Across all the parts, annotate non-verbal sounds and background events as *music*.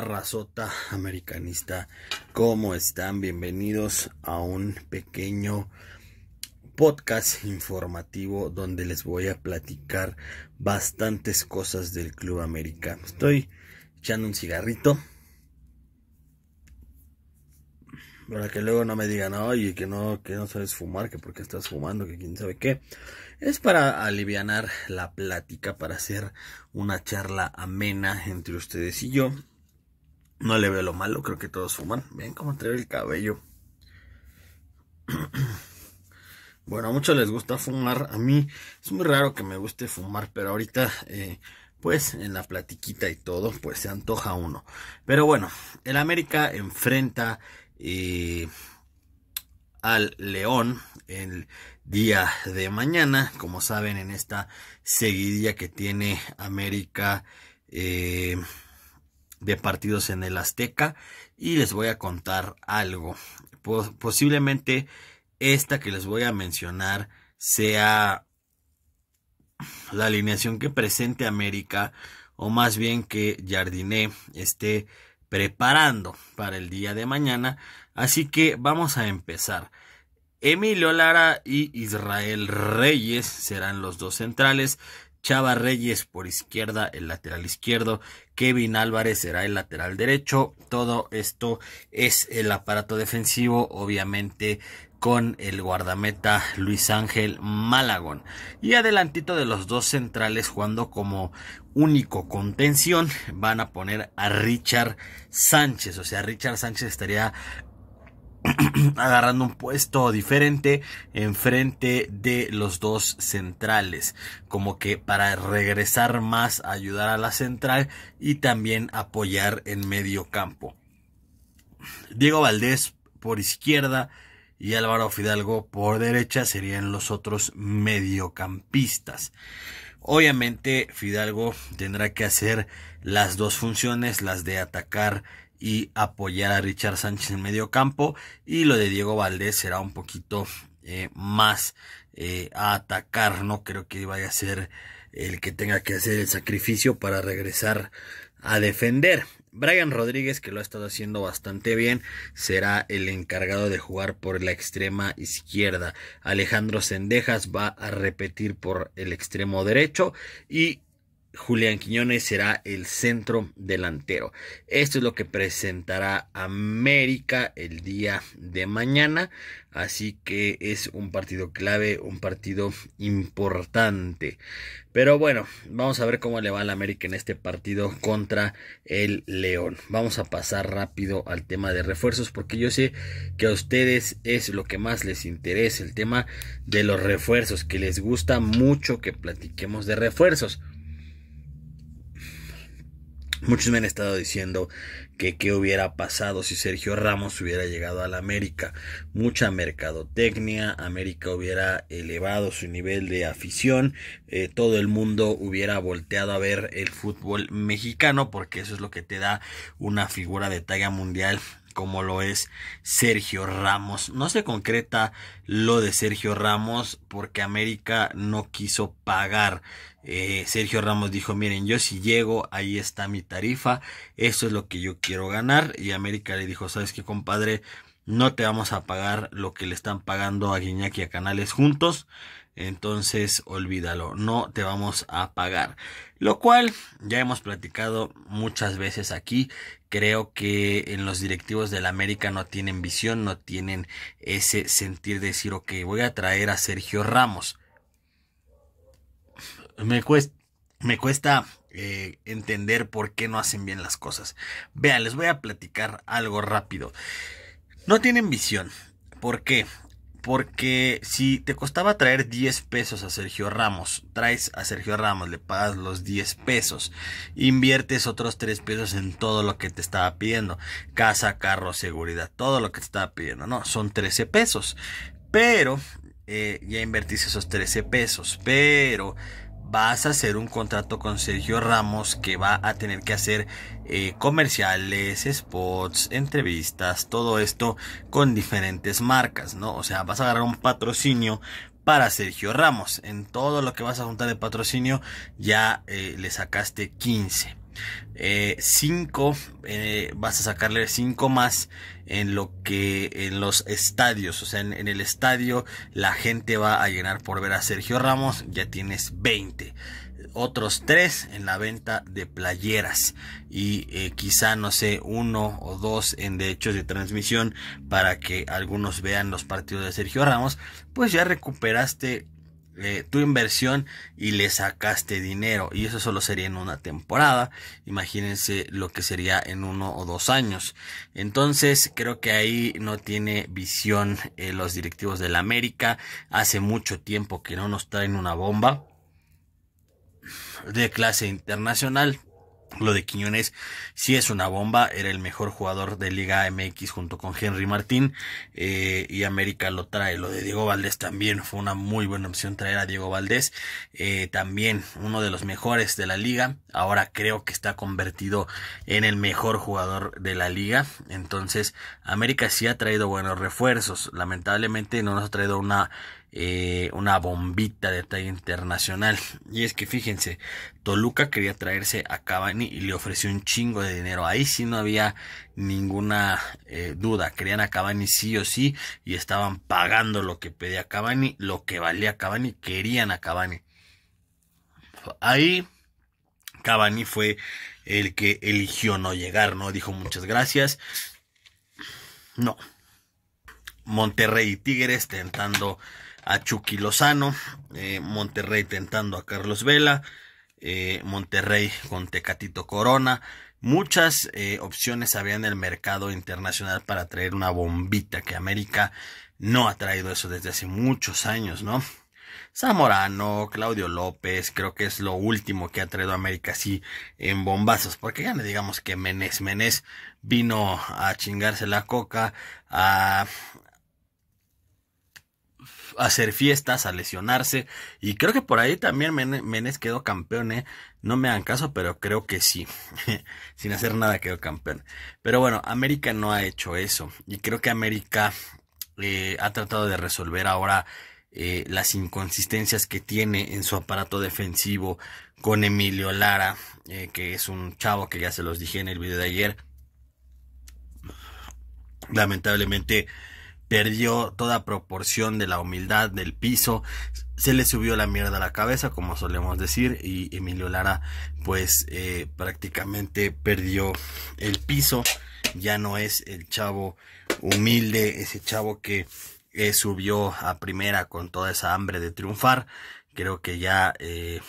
razota americanista, ¿cómo están? Bienvenidos a un pequeño podcast informativo donde les voy a platicar bastantes cosas del Club América. Estoy echando un cigarrito para que luego no me digan, oye, que no, que no sabes fumar, que porque estás fumando, que quién sabe qué. Es para aliviar la plática, para hacer una charla amena entre ustedes y yo. No le veo lo malo, creo que todos fuman. Ven cómo trae el cabello. *clears throat* Bueno, a muchos les gusta fumar. A mí es muy raro que me guste fumar, pero ahorita, eh, pues en la platiquita y todo, pues se antoja uno. Pero bueno, el América enfrenta eh, al León el día de mañana. Como saben, en esta seguidilla que tiene América. Eh, de partidos en el Azteca y les voy a contar algo. Posiblemente esta que les voy a mencionar sea la alineación que presente América o más bien que Jardiné esté preparando para el día de mañana. Así que vamos a empezar. Emilio Lara y Israel Reyes serán los dos centrales. Chava Reyes por izquierda, el lateral izquierdo. Kevin Álvarez será el lateral derecho. Todo esto es el aparato defensivo, obviamente con el guardameta Luis Ángel Malagón. Y adelantito de los dos centrales jugando como único contención van a poner a Richard Sánchez. O sea, Richard Sánchez estaría *clears throat* agarrando un puesto diferente enfrente de los dos centrales como que para regresar más ayudar a la central y también apoyar en medio campo Diego Valdés por izquierda y Álvaro Fidalgo por derecha serían los otros mediocampistas Obviamente Fidalgo tendrá que hacer las dos funciones, las de atacar y apoyar a Richard Sánchez en medio campo. Y lo de Diego Valdés será un poquito eh, más eh, a atacar. No creo que vaya a ser el que tenga que hacer el sacrificio para regresar a defender. Brian Rodríguez, que lo ha estado haciendo bastante bien, será el encargado de jugar por la extrema izquierda. Alejandro Sendejas va a repetir por el extremo derecho y Julián Quiñones será el centro delantero. Esto es lo que presentará América el día de mañana. Así que es un partido clave, un partido importante. Pero bueno, vamos a ver cómo le va al América en este partido contra el León. Vamos a pasar rápido al tema de refuerzos porque yo sé que a ustedes es lo que más les interesa, el tema de los refuerzos, que les gusta mucho que platiquemos de refuerzos. Muchos me han estado diciendo que qué hubiera pasado si Sergio Ramos hubiera llegado a la América. Mucha mercadotecnia, América hubiera elevado su nivel de afición, eh, todo el mundo hubiera volteado a ver el fútbol mexicano porque eso es lo que te da una figura de talla mundial como lo es Sergio Ramos. No se concreta lo de Sergio Ramos porque América no quiso pagar. Eh, Sergio Ramos dijo, miren, yo si llego, ahí está mi tarifa, eso es lo que yo quiero ganar. Y América le dijo, ¿sabes qué, compadre? No te vamos a pagar lo que le están pagando a Guiñaki y a Canales juntos entonces olvídalo, no te vamos a pagar. Lo cual ya hemos platicado muchas veces aquí. Creo que en los directivos de la América no tienen visión, no tienen ese sentir de decir, ok, voy a traer a Sergio Ramos. Me cuesta, eh, entender por qué no hacen bien las cosas. Vean, les voy a platicar algo rápido. No tienen visión. ¿Por qué? Porque si te costaba traer 10 pesos a Sergio Ramos, traes a Sergio Ramos, le pagas los 10 pesos, inviertes otros 3 pesos en todo lo que te estaba pidiendo, casa, carro, seguridad, todo lo que te estaba pidiendo, no, son 13 pesos. Pero eh, ya invertís esos 13 pesos, pero vas a hacer un contrato con Sergio Ramos que va a tener que hacer eh, comerciales, spots, entrevistas, todo esto con diferentes marcas, ¿no? O sea, vas a agarrar un patrocinio para Sergio Ramos. En todo lo que vas a juntar de patrocinio ya eh, le sacaste 15. Eh, cinco, eh, vas a sacarle cinco más en lo que en los estadios, o sea, en, el estadio la gente va a llenar por ver a Sergio Ramos, ya tienes 20. Otros tres en la venta de playeras y eh, quizá no sé uno o dos en derechos de transmisión para que algunos vean los partidos de Sergio Ramos, pues ya recuperaste tu inversión y le sacaste dinero. Y eso solo sería en una temporada. Imagínense lo que sería en uno o dos años. Entonces creo que ahí no tiene visión eh, los directivos de la América. Hace mucho tiempo que no nos traen una bomba de clase internacional. Lo de Quiñones sí es una bomba, era el mejor jugador de Liga MX junto con Henry Martín eh, y América lo trae. Lo de Diego Valdés también fue una muy buena opción traer a Diego Valdés, eh, también uno de los mejores de la liga. Ahora creo que está convertido en el mejor jugador de la liga. Entonces América sí ha traído buenos refuerzos, lamentablemente no nos ha traído una eh, una bombita de talla internacional. Y es que fíjense, Toluca quería traerse a Cabani y le ofreció un chingo de dinero. Ahí sí no había ninguna eh, duda. Querían a Cavani sí o sí y estaban pagando lo que pedía Cabani, lo que valía Cabani, querían a Cavani. Ahí Cabani fue el que eligió no llegar, ¿no? Dijo muchas gracias. No. Monterrey y Tigres tentando a Chucky Lozano, eh, Monterrey tentando a Carlos Vela, eh, Monterrey con Tecatito Corona. Muchas eh, opciones había en el mercado internacional para traer una bombita que América no ha traído eso desde hace muchos años, ¿no? Zamorano, Claudio López, creo que es lo último que ha traído América así en bombazos, porque ya no digamos que Menés, Menés vino a chingarse la coca, a, hacer fiestas, a lesionarse. Y creo que por ahí también Menes quedó campeón, ¿eh? No me hagan caso, pero creo que sí. *laughs* Sin hacer nada quedó campeón. Pero bueno, América no ha hecho eso. Y creo que América eh, ha tratado de resolver ahora eh, las inconsistencias que tiene en su aparato defensivo con Emilio Lara, eh, que es un chavo que ya se los dije en el video de ayer. Lamentablemente perdió toda proporción de la humildad del piso, se le subió la mierda a la cabeza, como solemos decir, y Emilio Lara pues eh, prácticamente perdió el piso, ya no es el chavo humilde, ese chavo que eh, subió a primera con toda esa hambre de triunfar, creo que ya eh,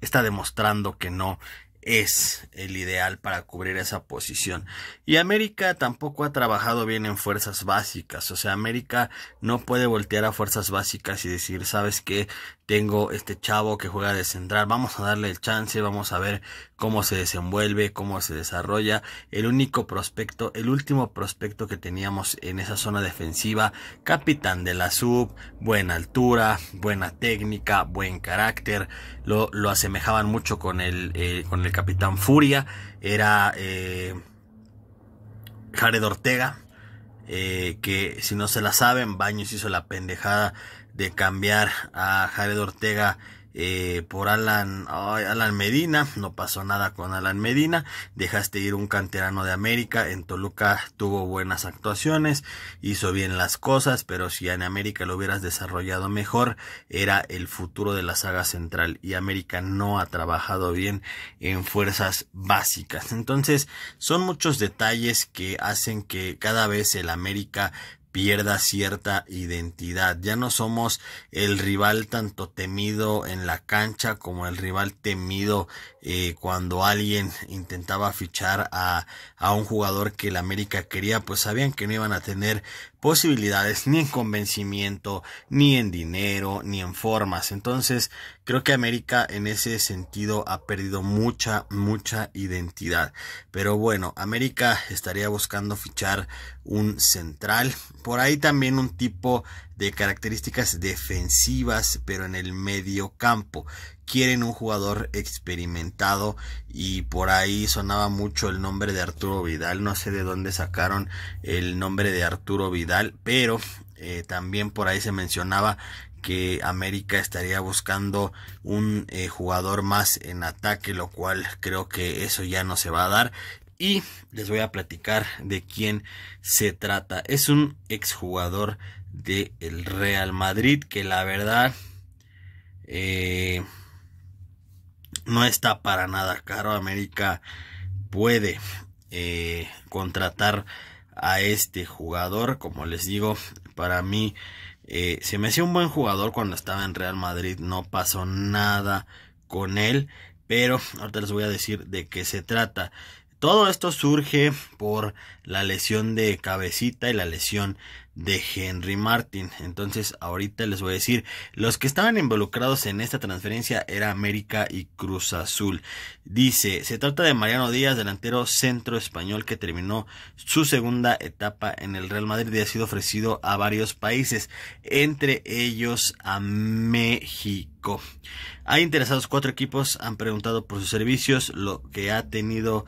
está demostrando que no es el ideal para cubrir esa posición. Y América tampoco ha trabajado bien en fuerzas básicas. O sea, América no puede voltear a fuerzas básicas y decir, sabes qué tengo este chavo que juega de central, vamos a darle el chance, vamos a ver cómo se desenvuelve, cómo se desarrolla. El único prospecto, el último prospecto que teníamos en esa zona defensiva, capitán de la sub, buena altura, buena técnica, buen carácter, lo, asemejaban mucho con el, eh, con el capitán Furia, era eh, Jared Ortega, eh, que si no se la saben, Baños hizo la pendejada de cambiar a Jared Ortega eh, por Alan, Alan Medina, no pasó nada con Alan Medina, dejaste ir un canterano de América, en Toluca tuvo buenas actuaciones, hizo bien las cosas, pero si en América lo hubieras desarrollado mejor, era el futuro de la saga central y América no ha trabajado bien en fuerzas básicas. Entonces, son muchos detalles que hacen que cada vez el América pierda cierta identidad. Ya no somos el rival tanto temido en la cancha como el rival temido eh, cuando alguien intentaba fichar a, un jugador que la América quería, pues sabían que no iban a tener posibilidades ni en convencimiento, ni en dinero, ni en formas. Entonces, creo que América en ese sentido ha perdido mucha, mucha identidad. Pero bueno, América estaría buscando fichar un central. Por ahí también un tipo de características defensivas, pero en el medio campo. Quieren un jugador experimentado y por ahí sonaba mucho el nombre de Arturo Vidal. No sé de dónde sacaron el nombre de Arturo Vidal, pero eh, también por ahí se mencionaba que América estaría buscando un eh, jugador más en ataque, lo cual creo que eso ya no se va a dar. Y les voy a platicar de quién se trata. Es un exjugador del el Real Madrid, que la verdad eh, no está para nada caro. América puede eh, contratar a este jugador, como les digo, para mí eh, se me hacía un buen jugador cuando estaba en Real Madrid, no pasó nada con él, pero ahorita les voy a decir de qué se trata. Todo esto surge por la lesión de cabecita y la lesión de Henry Martin. Entonces, ahorita les voy a decir, los que estaban involucrados en esta transferencia era América y Cruz Azul. Dice, se trata de Mariano Díaz, delantero centro español que terminó su segunda etapa en el Real Madrid y ha sido ofrecido a varios países, entre ellos a México. Hay interesados cuatro equipos, han preguntado por sus servicios, lo que ha tenido,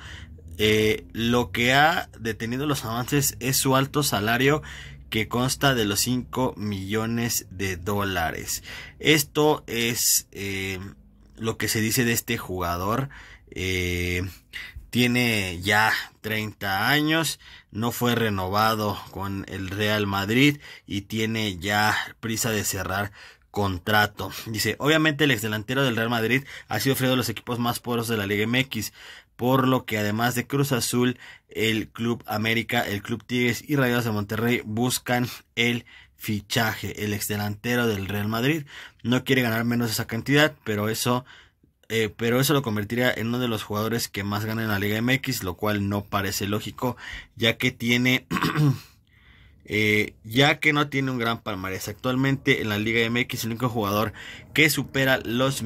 eh, lo que ha detenido los avances es su alto salario que consta de los 5 millones de dólares. Esto es eh, lo que se dice de este jugador. Eh, tiene ya 30 años, no fue renovado con el Real Madrid y tiene ya prisa de cerrar contrato. Dice, obviamente el exdelantero del Real Madrid ha sido ofrecido de los equipos más poderosos de la Liga MX, por lo que además de Cruz Azul, el Club América, el Club Tigres y Rayados de Monterrey buscan el fichaje, el exdelantero del Real Madrid. No quiere ganar menos esa cantidad, pero eso eh, pero eso lo convertiría en uno de los jugadores que más gana en la Liga MX, lo cual no parece lógico, ya que tiene *clears throat* Eh, ya que no tiene un gran palmarés. Actualmente en la Liga MX el único jugador que supera los,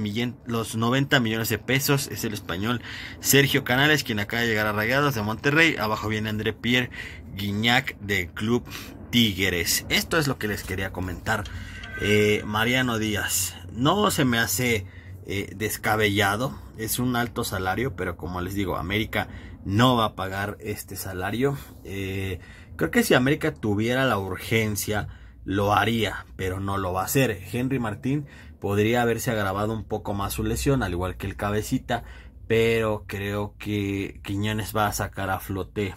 los 90 millones de pesos es el español Sergio Canales, quien acaba de llegar a Rayados de Monterrey. Abajo viene André Pierre Guiñac del Club Tigres. Esto es lo que les quería comentar. Eh, Mariano Díaz, no se me hace eh, descabellado. Es un alto salario, pero como les digo, América no va a pagar este salario. Eh, creo que si América tuviera la urgencia, lo haría, pero no lo va a hacer. Henry Martín podría haberse agravado un poco más su lesión, al igual que el cabecita, pero creo que Quiñones va a sacar a flote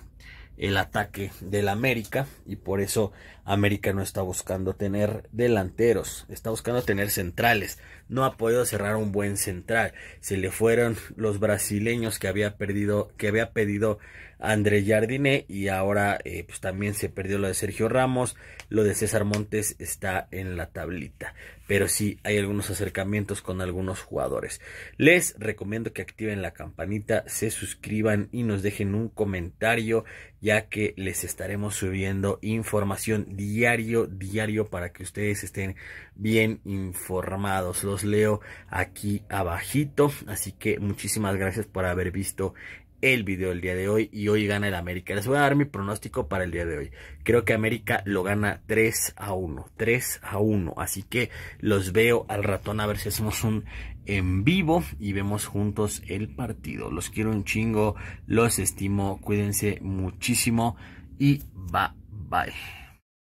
el ataque del América y por eso América no está buscando tener delanteros, está buscando tener centrales no ha podido cerrar un buen central. Se le fueron los brasileños que había perdido, que había pedido André Jardiné y ahora eh, pues también se perdió lo de Sergio Ramos, lo de César Montes está en la tablita. Pero sí hay algunos acercamientos con algunos jugadores. Les recomiendo que activen la campanita, se suscriban y nos dejen un comentario ya que les estaremos subiendo información diario, diario para que ustedes estén bien informados. Los leo aquí abajito. Así que muchísimas gracias por haber visto el video el día de hoy y hoy gana el América. Les voy a dar mi pronóstico para el día de hoy. Creo que América lo gana 3 a 1. 3 a 1. Así que los veo al ratón a ver si hacemos un en vivo y vemos juntos el partido. Los quiero un chingo, los estimo, cuídense muchísimo y bye bye.